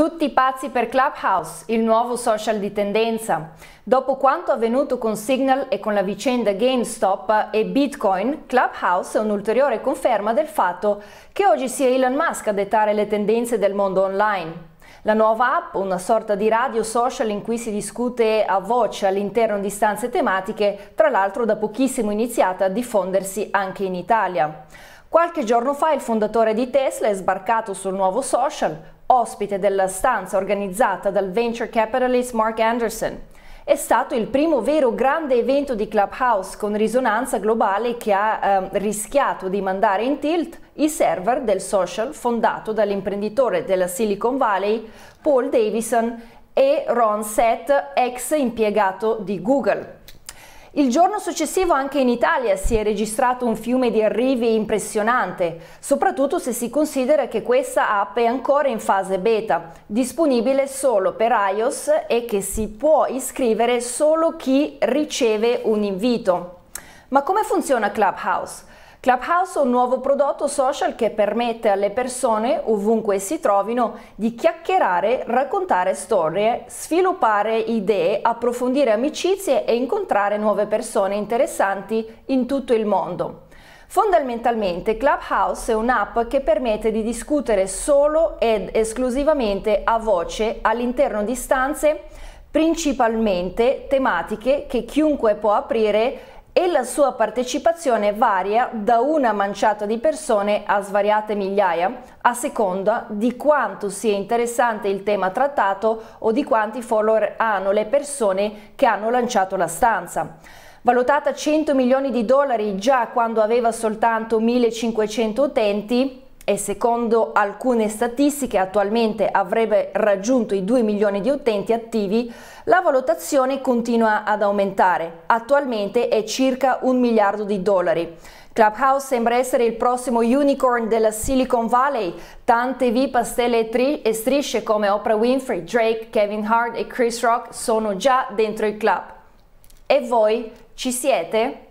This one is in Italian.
Tutti pazzi per Clubhouse, il nuovo social di tendenza. Dopo quanto avvenuto con Signal e con la vicenda GameStop e Bitcoin, Clubhouse è un'ulteriore conferma del fatto che oggi sia Elon Musk a dettare le tendenze del mondo online. La nuova app, una sorta di radio social in cui si discute a voce all'interno di stanze tematiche, tra l'altro da pochissimo iniziata a diffondersi anche in Italia. Qualche giorno fa il fondatore di Tesla è sbarcato sul nuovo social, ospite della stanza organizzata dal venture capitalist Mark Anderson. È stato il primo vero grande evento di Clubhouse con risonanza globale che ha eh, rischiato di mandare in tilt i server del social fondato dall'imprenditore della Silicon Valley Paul Davison e Ron Seth, ex impiegato di Google. Il giorno successivo anche in Italia si è registrato un fiume di arrivi impressionante, soprattutto se si considera che questa app è ancora in fase beta, disponibile solo per iOS e che si può iscrivere solo chi riceve un invito. Ma come funziona Clubhouse? Clubhouse è un nuovo prodotto social che permette alle persone, ovunque si trovino, di chiacchierare, raccontare storie, sviluppare idee, approfondire amicizie e incontrare nuove persone interessanti in tutto il mondo. Fondamentalmente Clubhouse è un'app che permette di discutere solo ed esclusivamente a voce all'interno di stanze principalmente tematiche che chiunque può aprire e la sua partecipazione varia da una manciata di persone a svariate migliaia, a seconda di quanto sia interessante il tema trattato o di quanti follower hanno le persone che hanno lanciato la stanza. Valutata 100 milioni di dollari già quando aveva soltanto 1500 utenti, e secondo alcune statistiche attualmente avrebbe raggiunto i 2 milioni di utenti attivi, la valutazione continua ad aumentare. Attualmente è circa un miliardo di dollari. Clubhouse sembra essere il prossimo unicorn della Silicon Valley. Tante V pastelle e strisce come Oprah Winfrey, Drake, Kevin Hart e Chris Rock sono già dentro il club. E voi ci siete?